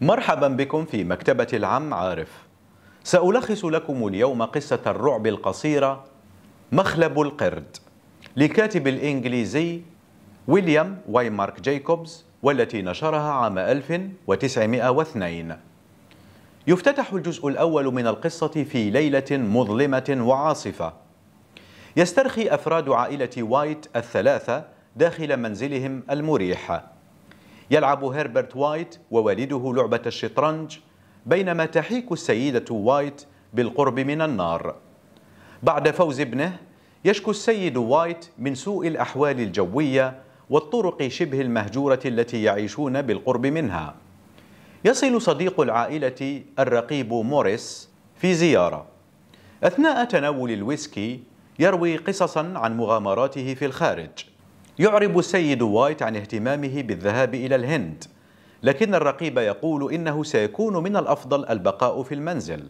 مرحبا بكم في مكتبة العم عارف سألخص لكم اليوم قصة الرعب القصيرة مخلب القرد لكاتب الإنجليزي ويليام ويمارك جايكوبز والتي نشرها عام 1902 يفتتح الجزء الأول من القصة في ليلة مظلمة وعاصفة يسترخي أفراد عائلة وايت الثلاثة داخل منزلهم المريح يلعب هربرت وايت ووالده لعبة الشطرنج بينما تحيك السيدة وايت بالقرب من النار بعد فوز ابنه يشكو السيد وايت من سوء الأحوال الجوية والطرق شبه المهجورة التي يعيشون بالقرب منها يصل صديق العائلة الرقيب موريس في زيارة أثناء تناول الويسكي يروي قصصا عن مغامراته في الخارج يعرب السيد وايت عن اهتمامه بالذهاب إلى الهند لكن الرقيب يقول إنه سيكون من الأفضل البقاء في المنزل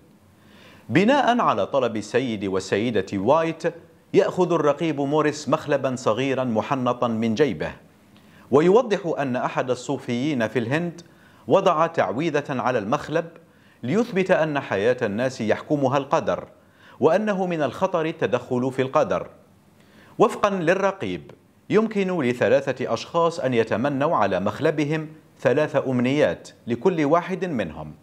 بناء على طلب السيد والسيدة وايت يأخذ الرقيب موريس مخلبا صغيرا محنطا من جيبه ويوضح أن أحد الصوفيين في الهند وضع تعويذة على المخلب ليثبت أن حياة الناس يحكمها القدر وأنه من الخطر التدخل في القدر وفقا للرقيب يمكن لثلاثة أشخاص أن يتمنوا على مخلبهم ثلاث أمنيات لكل واحد منهم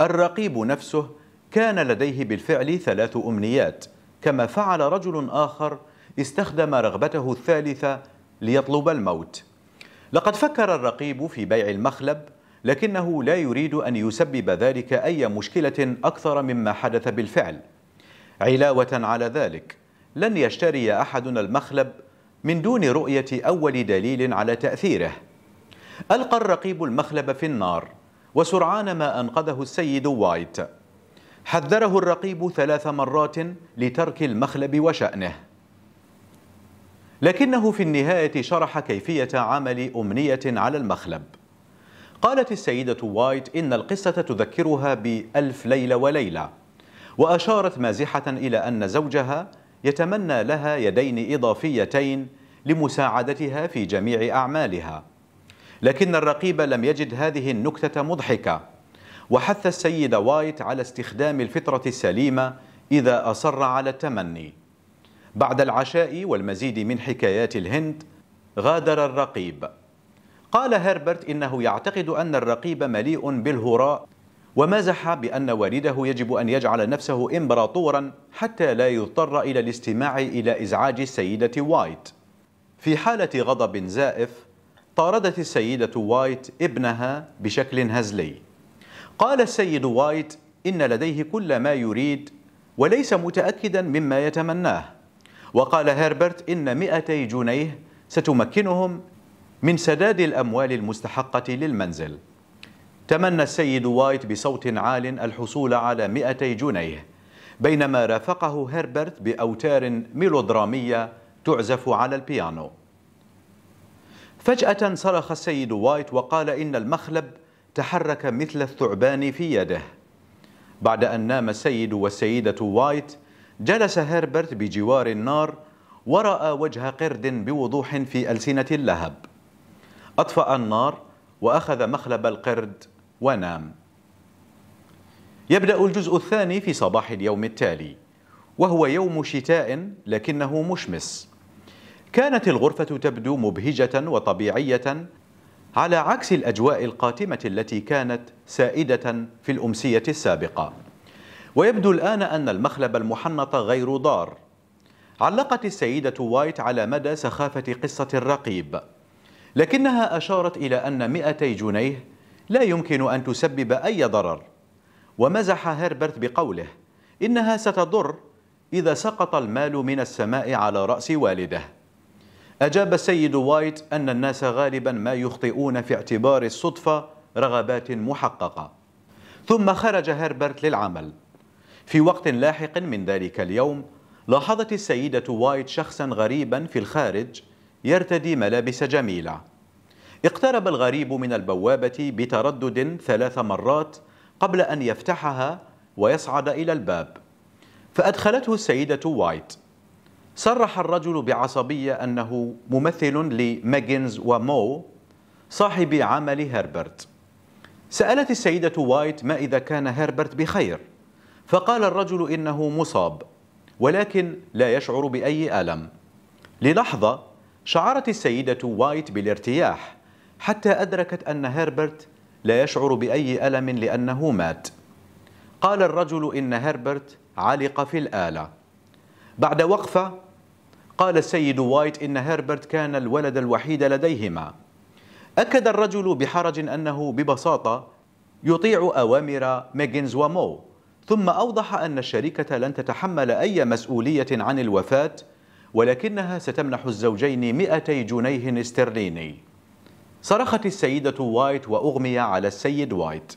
الرقيب نفسه كان لديه بالفعل ثلاث أمنيات كما فعل رجل آخر استخدم رغبته الثالثة ليطلب الموت لقد فكر الرقيب في بيع المخلب لكنه لا يريد أن يسبب ذلك أي مشكلة أكثر مما حدث بالفعل علاوة على ذلك لن يشتري أحدنا المخلب من دون رؤية أول دليل على تأثيره ألقى الرقيب المخلب في النار وسرعان ما أنقذه السيد وايت حذره الرقيب ثلاث مرات لترك المخلب وشأنه لكنه في النهاية شرح كيفية عمل أمنية على المخلب قالت السيدة وايت إن القصة تذكرها بألف ليلة وليلة وأشارت مازحة إلى أن زوجها يتمنى لها يدين إضافيتين لمساعدتها في جميع أعمالها لكن الرقيب لم يجد هذه النكتة مضحكة وحث السيد وايت على استخدام الفطرة السليمة إذا أصر على التمني بعد العشاء والمزيد من حكايات الهند غادر الرقيب قال هربرت إنه يعتقد أن الرقيب مليء بالهراء ومزح بأن والده يجب أن يجعل نفسه إمبراطورا حتى لا يضطر إلى الاستماع إلى إزعاج السيدة وايت في حالة غضب زائف طاردت السيدة وايت ابنها بشكل هزلي قال السيد وايت إن لديه كل ما يريد وليس متأكدا مما يتمناه وقال هربرت إن 200 جنيه ستمكنهم من سداد الأموال المستحقة للمنزل تمنى السيد وايت بصوت عال الحصول على 200 جنيه بينما رافقه هربرت بأوتار ميلودرامية تعزف على البيانو فجأة صرخ السيد وايت وقال إن المخلب تحرك مثل الثعبان في يده بعد أن نام السيد والسيدة وايت جلس هربرت بجوار النار ورأى وجه قرد بوضوح في ألسنة اللهب أطفأ النار وأخذ مخلب القرد ونام يبدأ الجزء الثاني في صباح اليوم التالي وهو يوم شتاء لكنه مشمس كانت الغرفة تبدو مبهجة وطبيعية على عكس الأجواء القاتمة التي كانت سائدة في الأمسية السابقة ويبدو الآن أن المخلب المحنط غير ضار علقت السيدة وايت على مدى سخافة قصة الرقيب لكنها أشارت إلى أن 200 جنيه لا يمكن أن تسبب أي ضرر ومزح هربرت بقوله إنها ستضر إذا سقط المال من السماء على رأس والده أجاب السيد وايت أن الناس غالبا ما يخطئون في اعتبار الصدفة رغبات محققة ثم خرج هربرت للعمل في وقت لاحق من ذلك اليوم لاحظت السيدة وايت شخصا غريبا في الخارج يرتدي ملابس جميلة اقترب الغريب من البوابة بتردد ثلاث مرات قبل أن يفتحها ويصعد إلى الباب فأدخلته السيدة وايت صرح الرجل بعصبية أنه ممثل لماجنز ومو صاحب عمل هربرت سألت السيدة وايت ما إذا كان هربرت بخير فقال الرجل إنه مصاب ولكن لا يشعر بأي ألم للحظة شعرت السيدة وايت بالارتياح حتى أدركت أن هربرت لا يشعر بأي ألم لأنه مات قال الرجل إن هربرت علق في الآلة بعد وقفة قال السيد وايت إن هربرت كان الولد الوحيد لديهما أكد الرجل بحرج أنه ببساطة يطيع أوامر ميجنز ومو ثم أوضح أن الشركة لن تتحمل أي مسؤولية عن الوفاة ولكنها ستمنح الزوجين 200 جنيه استرليني صرخت السيدة وايت وأغمي على السيد وايت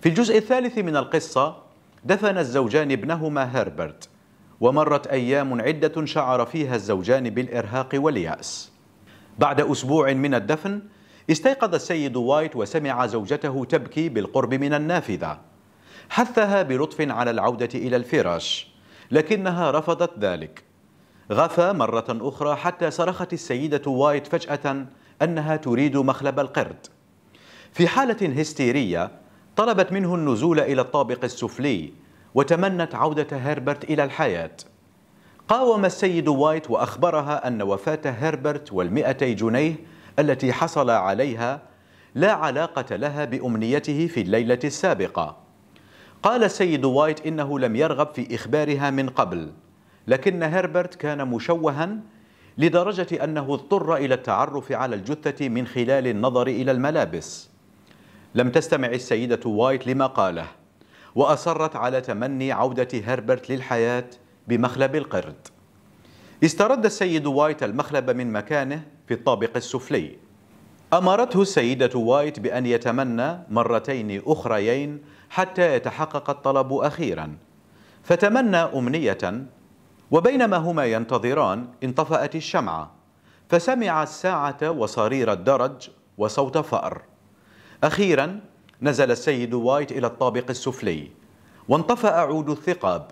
في الجزء الثالث من القصة دفن الزوجان ابنهما هربرت ومرت أيام عدة شعر فيها الزوجان بالإرهاق واليأس بعد أسبوع من الدفن استيقظ السيد وايت وسمع زوجته تبكي بالقرب من النافذة حثها بلطف على العودة إلى الفراش لكنها رفضت ذلك غفى مرة أخرى حتى صرخت السيدة وايت فجأة أنها تريد مخلب القرد في حالة هستيرية طلبت منه النزول إلى الطابق السفلي وتمنت عودة هربرت إلى الحياة قاوم السيد وايت وأخبرها أن وفاة هربرت والمئتي جنيه التي حصل عليها لا علاقة لها بأمنيته في الليلة السابقة قال السيد وايت إنه لم يرغب في إخبارها من قبل لكن هربرت كان مشوها لدرجة أنه اضطر إلى التعرف على الجثة من خلال النظر إلى الملابس لم تستمع السيدة وايت لما قاله وأصرت على تمني عودة هربرت للحياة بمخلب القرد استرد السيد وايت المخلب من مكانه في الطابق السفلي أمرته السيدة وايت بأن يتمنى مرتين أخريين حتى يتحقق الطلب أخيرا فتمنى أمنية وبينما هما ينتظران انطفأت الشمعة فسمع الساعة وصرير الدرج وصوت فأر أخيرا نزل السيد وايت إلى الطابق السفلي وانطفأ عود الثقاب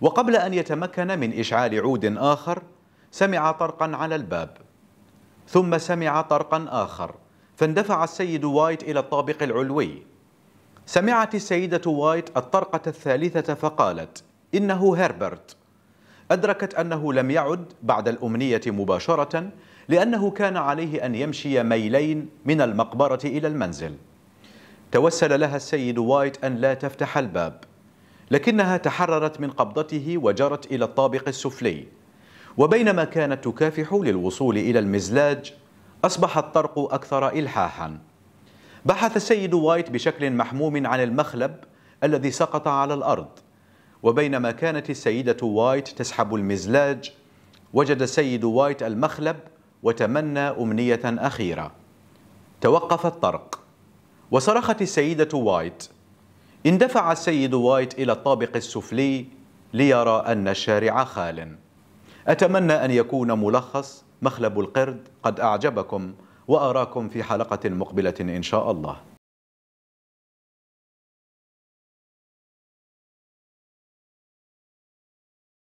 وقبل أن يتمكن من إشعال عود آخر سمع طرقا على الباب ثم سمع طرقا آخر فاندفع السيد وايت إلى الطابق العلوي سمعت السيدة وايت الطرقة الثالثة فقالت إنه هربرت أدركت أنه لم يعد بعد الأمنية مباشرة لأنه كان عليه أن يمشي ميلين من المقبرة إلى المنزل توسل لها السيد وايت أن لا تفتح الباب لكنها تحررت من قبضته وجرت إلى الطابق السفلي وبينما كانت تكافح للوصول إلى المزلاج أصبح الطرق أكثر إلحاحا بحث السيد وايت بشكل محموم عن المخلب الذي سقط على الأرض وبينما كانت السيدة وايت تسحب المزلاج وجد السيد وايت المخلب وتمنى أمنية أخيرة توقف الطرق وصرخت السيدة وايت اندفع السيد وايت إلى الطابق السفلي ليرى أن الشارع خال أتمنى أن يكون ملخص مخلب القرد قد أعجبكم وأراكم في حلقة مقبلة إن شاء الله